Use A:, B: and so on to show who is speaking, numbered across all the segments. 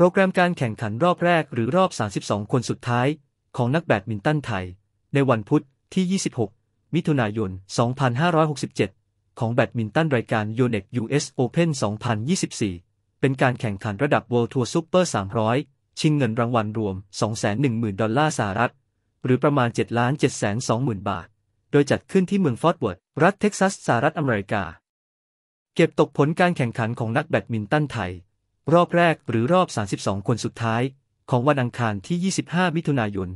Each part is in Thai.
A: โปรแกรมการแข่งขันรอบแรกหรือรอบ 32 คนสุดท้าย ของนักแบดมินตันไทย ในวันพุธที่ 26 มิถุนายน 2567 ของแบดมินตันรายการ y ยเน x US Open 2024 เป็นการแข่งขันระดับ World Tour Super 300 ชิงเงินรางวัลรวม210,000 ดอลลาร์สหรัฐหรือประมาณ 7,720,000 บาท โดยจัดขึ้นที่เมืองฟอร์ตเวิร์ดรัฐเท็กซัสสหรัฐอเมริกา เก็บตกผลการแข่งขันของนักแบดมินตันไทยรอบแรกหรือรอบ 32 คนสุดท้าย ของวันอังคารที่ 25 มิถุนายน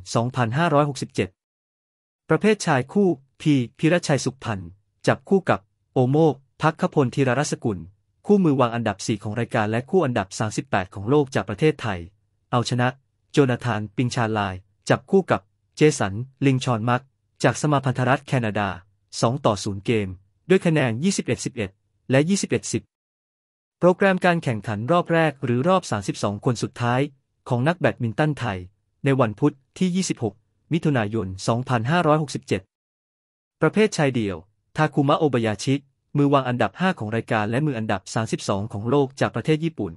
A: 2567 ประเภทชายคู่ พีพิรชัยสุขพันธ์จับคู่กับโอโมกพักขพลธีรรัศกุล คู่มือวางอันดับ 4 ของรายการและคู่อันดับ 38 ของโลกจากประเทศไทย เอาชนะ โจนาธาน ปิงชาลาย จับคู่กับเจสัน ลิงชอนมัก จากสมาพันธรัฐแคนาดา2ต่อ0เกมด้วยคะแนน21-11 และ 21-10โปรแกรมการแข่งขันรอบแรกหรือรอบ 32 คนสุดท้าย ของนักแบดมินตันไทย ในวันพุธที่ 26 มิถุนายน 2567 ประเภทชายเดี่ยว ทาคุมะโอบายาชิ มือวางอันดับ 5 ของรายการและมืออันดับ 32 ของโลกจากประเทศญี่ปุ่น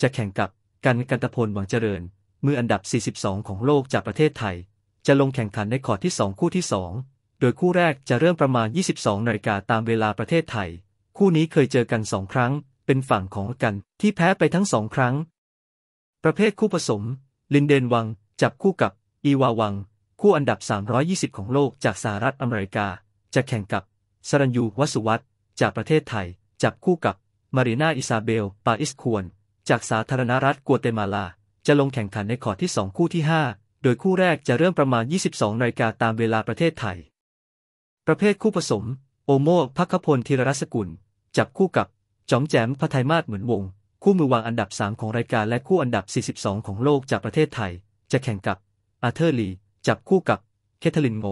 A: จะแข่งกับกันกันตพลหวังเจริญ มืออันดับ 42 ของโลกจากประเทศไทย จะลงแข่งขันในคอร์ดที่ 2 คู่ที่ 2 โดยคู่แรกจะเริ่มประมาณ 22 นาฬิกาตามเวลาประเทศไทย คู่นี้เคยเจอกัน2ครั้งเป็นฝั่งของกันที่แพ้ไปทั้งสองครั้ง ประเภทคู่ผสม ลินเดนวังจับคู่กับ อีวาวัง คู่อันดับ 320 ของโลกจากสหรัฐอเมริกา จะแข่งกับ สรัญยูวัสุวัตจากประเทศไทย จับคู่กับมารีนาอิซาเบล ปาอิสควน จากสาธารณรัฐกัวเตมาลา จะลงแข่งขันในขอที่ 2 คู่ที่ 5 โดยคู่แรกจะเริ่มประมาณ 22นาฬิกาตามเวลาประเทศไทย ประเภทคู่ผสม โอโมพักพลธีรรัศกุล จับคู่กับจ๋องแจ๋มพไทมาศ เหมือนวง คู่มือวางอันดับ 3 ของรายการและคู่อันดับ 42 ของโลกจากประเทศไทย จะแข่งกับอาเธอร์ลี จับคู่กับ เคทลินโม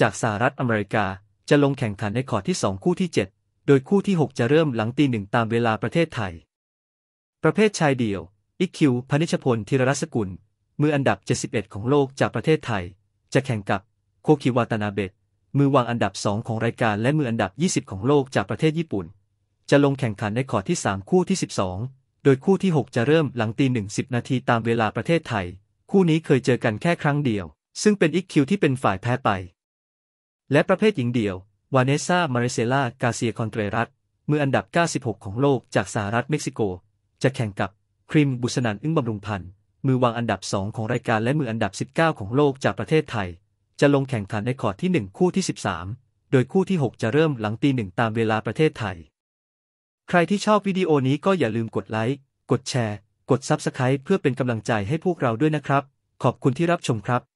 A: จากสหรัฐอเมริกา จะลงแข่งขันในคอที่ 2 คู่ที่ 7 โดยคู่ที่ 6 จะเริ่มหลังตีหนึ่งตามเวลาประเทศไทย ประเภทชายเดี่ยว อิคิวพนิชพลธีรรัศกุล มืออันดับ71ของโลกจากประเทศไทย จะแข่งกับ โคคิวาตานาเบตมือวางอันดับ2ของรายการและมืออันดับ 20 ของโลกจากประเทศญี่ปุ่นจะลงแข่งขันในคอที่ 3 คู่ที่ 12 โดยคู่ที่ 6 จะเริ่มหลังตีหนึ่งสินาทีตามเวลาประเทศไทย คู่นี้เคยเจอกันแค่ครั้งเดียว ซึ่งเป็นอีกคิวที่เป็นฝ่ายแพ้ไป และประเภทหญิงเดี่ยว วานเนซ่า มาริเซล่ากาเซีย คอนเตรรัตมืออันดับ 96 ของโลกจากสหรัฐเม็กซิโก จะแข่งกับครีมบุษนันอึ้งบำรุงพันธ์มือวางอันดับ 2 ของรายการและมืออันดับ 19 ของโลกจากประเทศไทย จะลงแข่งขันในคอร์ดที่1คู่ที่13 โดยคู่ที่ 6 จะเริ่มหลังตีหนึ่งตามเวลาประเทศไทยใครที่ชอบวิดีโอนี้ก็อย่าลืมกดไลค์ กดแชร์ กดซับสไคร b e เพื่อเป็นกำลังใจให้พวกเราด้วยนะครับ ขอบคุณที่รับชมครับ